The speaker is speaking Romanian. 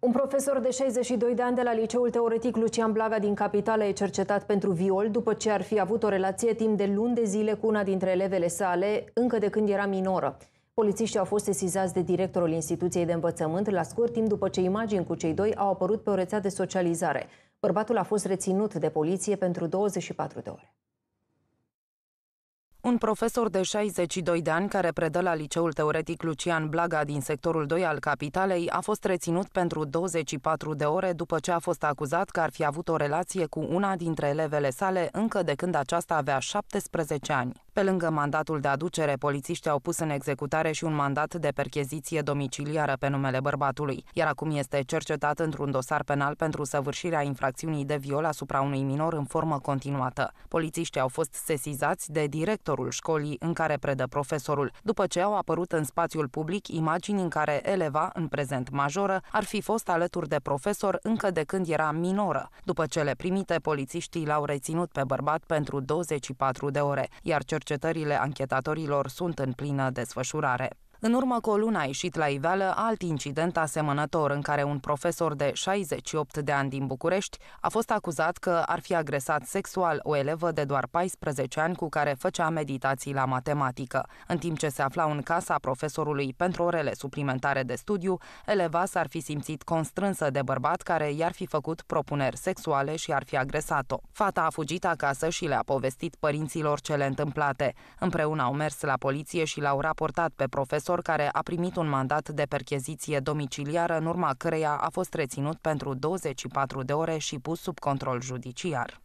Un profesor de 62 de ani de la Liceul Teoretic Lucian Blaga din Capitală e cercetat pentru viol după ce ar fi avut o relație timp de luni de zile cu una dintre elevele sale, încă de când era minoră. Polițiștii au fost sesizați de directorul instituției de învățământ la scurt timp după ce imagini cu cei doi au apărut pe o rețea de socializare. Bărbatul a fost reținut de poliție pentru 24 de ore. Un profesor de 62 de ani care predă la Liceul Teoretic Lucian Blaga din sectorul 2 al capitalei a fost reținut pentru 24 de ore după ce a fost acuzat că ar fi avut o relație cu una dintre elevele sale încă de când aceasta avea 17 ani. Pe lângă mandatul de aducere, polițiștii au pus în executare și un mandat de percheziție domiciliară pe numele bărbatului, iar acum este cercetat într-un dosar penal pentru săvârșirea infracțiunii de viol asupra unui minor în formă continuată. Polițiștii au fost sesizați de directorul școlii în care predă profesorul, după ce au apărut în spațiul public imagini în care eleva, în prezent majoră, ar fi fost alături de profesor încă de când era minoră. După cele primite, polițiștii l-au reținut pe bărbat pentru 24 de ore, iar cercetătorul cercetările anchetatorilor sunt în plină desfășurare. În urmă cu o lună a ieșit la iveală alt incident asemănător în care un profesor de 68 de ani din București a fost acuzat că ar fi agresat sexual o elevă de doar 14 ani cu care făcea meditații la matematică. În timp ce se afla în casa profesorului pentru orele suplimentare de studiu, eleva s-ar fi simțit constrânsă de bărbat care i-ar fi făcut propuneri sexuale și ar fi agresat-o. Fata a fugit acasă și le-a povestit părinților cele întâmplate. Împreună au mers la poliție și l-au raportat pe profesor profesor care a primit un mandat de percheziție domiciliară, în urma căreia a fost reținut pentru 24 de ore și pus sub control judiciar.